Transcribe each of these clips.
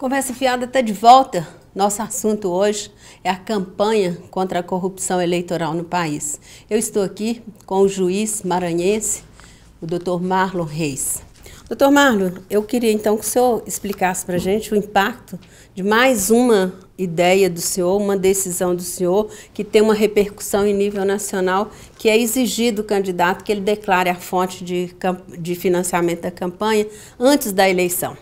Conversa Fiada está de volta. Nosso assunto hoje é a campanha contra a corrupção eleitoral no país. Eu estou aqui com o juiz maranhense, o doutor Marlon Reis. Doutor Marlon, eu queria então que o senhor explicasse para a gente o impacto de mais uma ideia do senhor, uma decisão do senhor, que tem uma repercussão em nível nacional, que é exigir do candidato que ele declare a fonte de, de financiamento da campanha antes da eleição.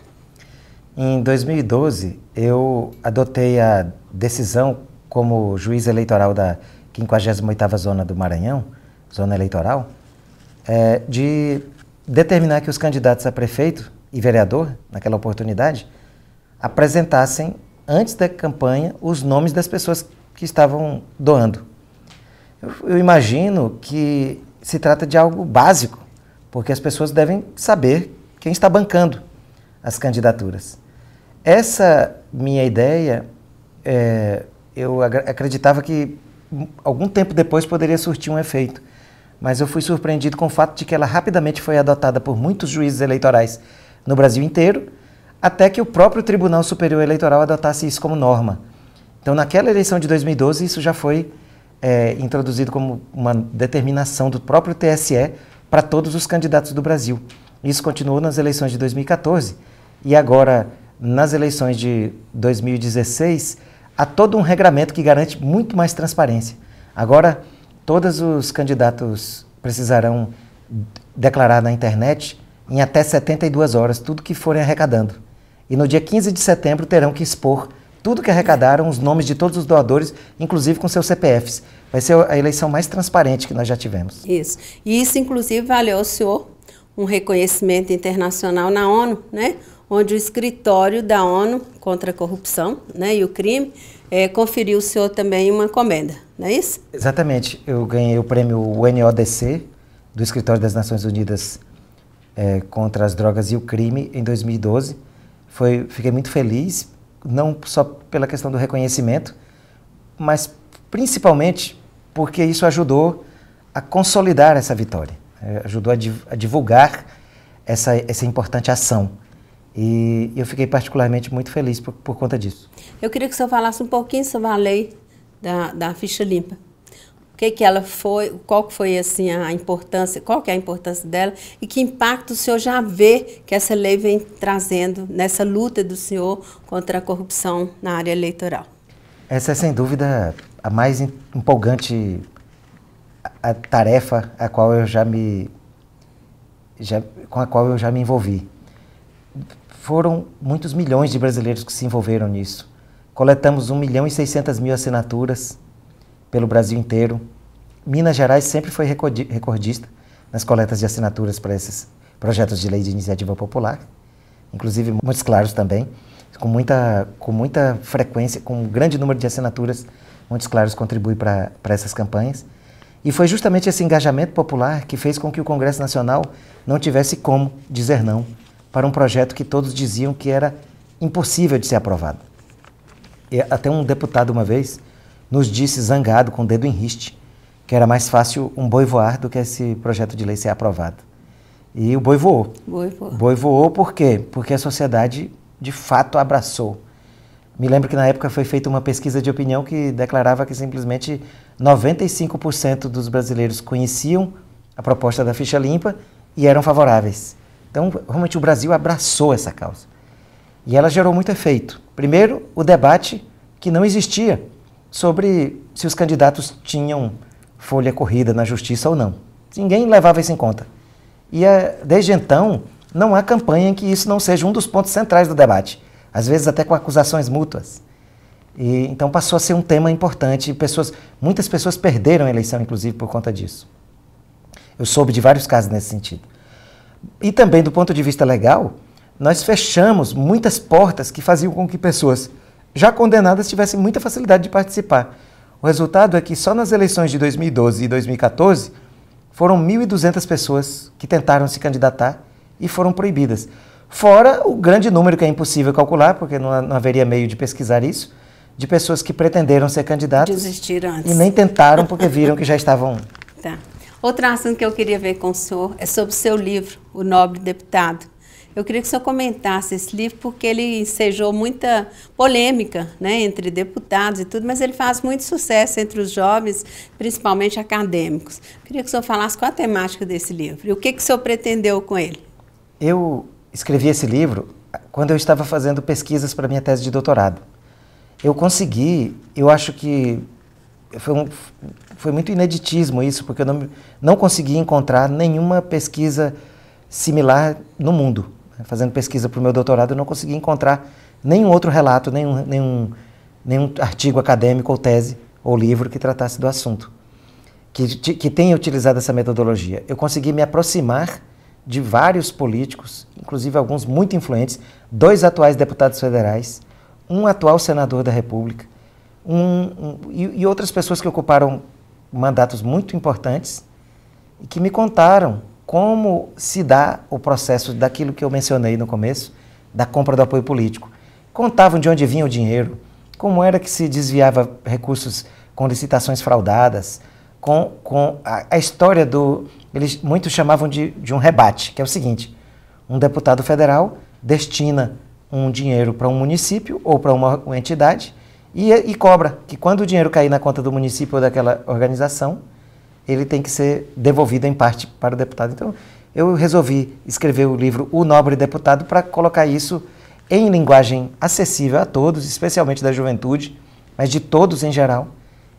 Em 2012, eu adotei a decisão como juiz eleitoral da 58ª Zona do Maranhão, Zona Eleitoral, é, de determinar que os candidatos a prefeito e vereador, naquela oportunidade, apresentassem, antes da campanha, os nomes das pessoas que estavam doando. Eu, eu imagino que se trata de algo básico, porque as pessoas devem saber quem está bancando as candidaturas. Essa minha ideia, é, eu acreditava que algum tempo depois poderia surtir um efeito, mas eu fui surpreendido com o fato de que ela rapidamente foi adotada por muitos juízes eleitorais no Brasil inteiro, até que o próprio Tribunal Superior Eleitoral adotasse isso como norma. Então, naquela eleição de 2012, isso já foi é, introduzido como uma determinação do próprio TSE para todos os candidatos do Brasil. Isso continuou nas eleições de 2014, e agora, nas eleições de 2016, há todo um regramento que garante muito mais transparência. Agora, todos os candidatos precisarão declarar na internet em até 72 horas tudo que forem arrecadando. E no dia 15 de setembro terão que expor tudo que arrecadaram, os nomes de todos os doadores, inclusive com seus CPFs. Vai ser a eleição mais transparente que nós já tivemos. Isso. E isso, inclusive, valeu ao senhor um reconhecimento internacional na ONU, né? onde o escritório da ONU contra a corrupção né, e o crime é, conferiu o senhor também uma comenda, não é isso? Exatamente. Eu ganhei o prêmio UNODC do Escritório das Nações Unidas é, contra as Drogas e o Crime em 2012. Foi, fiquei muito feliz, não só pela questão do reconhecimento, mas principalmente porque isso ajudou a consolidar essa vitória, é, ajudou a, div a divulgar essa, essa importante ação. E eu fiquei particularmente muito feliz por, por conta disso. Eu queria que o senhor falasse um pouquinho sobre a lei da, da ficha limpa. O que, que ela foi, qual foi assim, a importância, qual que é a importância dela e que impacto o senhor já vê que essa lei vem trazendo nessa luta do senhor contra a corrupção na área eleitoral? Essa é sem dúvida a mais empolgante a tarefa a qual eu já me já, com a qual eu já me envolvi foram muitos milhões de brasileiros que se envolveram nisso. Coletamos 1 milhão e 600 mil assinaturas pelo Brasil inteiro. Minas Gerais sempre foi recordista nas coletas de assinaturas para esses projetos de lei de iniciativa popular, inclusive muitos claros também, com muita, com muita frequência, com um grande número de assinaturas, muitos claros contribui para essas campanhas. E foi justamente esse engajamento popular que fez com que o Congresso Nacional não tivesse como dizer não para um projeto que todos diziam que era impossível de ser aprovado. E até um deputado uma vez nos disse, zangado, com o dedo em riste, que era mais fácil um boi voar do que esse projeto de lei ser aprovado. E o boi voou. Boi voou. Boi voou por quê? Porque a sociedade, de fato, abraçou. Me lembro que na época foi feita uma pesquisa de opinião que declarava que simplesmente 95% dos brasileiros conheciam a proposta da ficha limpa e eram favoráveis. Então, realmente o Brasil abraçou essa causa. E ela gerou muito efeito. Primeiro, o debate que não existia sobre se os candidatos tinham folha corrida na justiça ou não. Ninguém levava isso em conta. E eh, desde então, não há campanha em que isso não seja um dos pontos centrais do debate, às vezes até com acusações mútuas. E, então passou a ser um tema importante. Pessoas, muitas pessoas perderam a eleição, inclusive, por conta disso. Eu soube de vários casos nesse sentido. E também do ponto de vista legal, nós fechamos muitas portas que faziam com que pessoas já condenadas tivessem muita facilidade de participar. O resultado é que só nas eleições de 2012 e 2014 foram 1.200 pessoas que tentaram se candidatar e foram proibidas. Fora o grande número que é impossível calcular, porque não, não haveria meio de pesquisar isso, de pessoas que pretenderam ser candidatas e nem tentaram porque viram que já estavam tá. Outro assunto que eu queria ver com o senhor é sobre o seu livro, O Nobre Deputado. Eu queria que o senhor comentasse esse livro, porque ele ensejou muita polêmica né, entre deputados e tudo, mas ele faz muito sucesso entre os jovens, principalmente acadêmicos. Eu queria que o senhor falasse qual a temática desse livro e o que, que o senhor pretendeu com ele. Eu escrevi esse livro quando eu estava fazendo pesquisas para minha tese de doutorado. Eu consegui, eu acho que foi, um, foi muito ineditismo isso, porque eu não, não consegui encontrar nenhuma pesquisa similar no mundo. Fazendo pesquisa para o meu doutorado, eu não consegui encontrar nenhum outro relato, nenhum, nenhum, nenhum artigo acadêmico ou tese ou livro que tratasse do assunto, que, que tenha utilizado essa metodologia. Eu consegui me aproximar de vários políticos, inclusive alguns muito influentes, dois atuais deputados federais, um atual senador da República, um, um, e, e outras pessoas que ocuparam mandatos muito importantes e que me contaram como se dá o processo daquilo que eu mencionei no começo, da compra do apoio político. Contavam de onde vinha o dinheiro, como era que se desviava recursos com licitações fraudadas, com, com a, a história do. Eles muitos chamavam de, de um rebate, que é o seguinte: um deputado federal destina um dinheiro para um município ou para uma, uma entidade e, é, e, cobra que quando o dinheiro cair na conta do município ou daquela organização, ele tem que ser devolvido em parte para o deputado. Então, eu resolvi escrever o livro O Nobre Deputado para colocar isso em linguagem acessível a todos, especialmente da juventude, mas de todos em geral.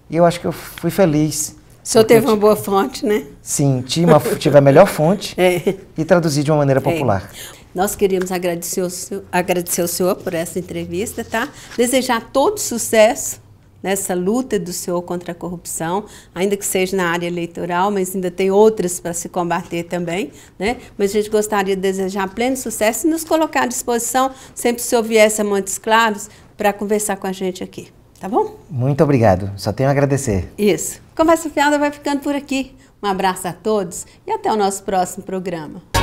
E eu acho que eu fui feliz. O senhor teve uma boa fonte, né? Sim, tive, uma, tive a melhor fonte é. e traduzi de uma maneira é. popular. É. Nós queríamos agradecer o, senhor, agradecer o senhor por essa entrevista, tá? Desejar todo sucesso nessa luta do senhor contra a corrupção, ainda que seja na área eleitoral, mas ainda tem outras para se combater também, né? Mas a gente gostaria de desejar pleno sucesso e nos colocar à disposição sempre se viesse a Montes Claros para conversar com a gente aqui, tá bom? Muito obrigado, só tenho a agradecer. Isso. Conversa Fiada vai ficando por aqui. Um abraço a todos e até o nosso próximo programa.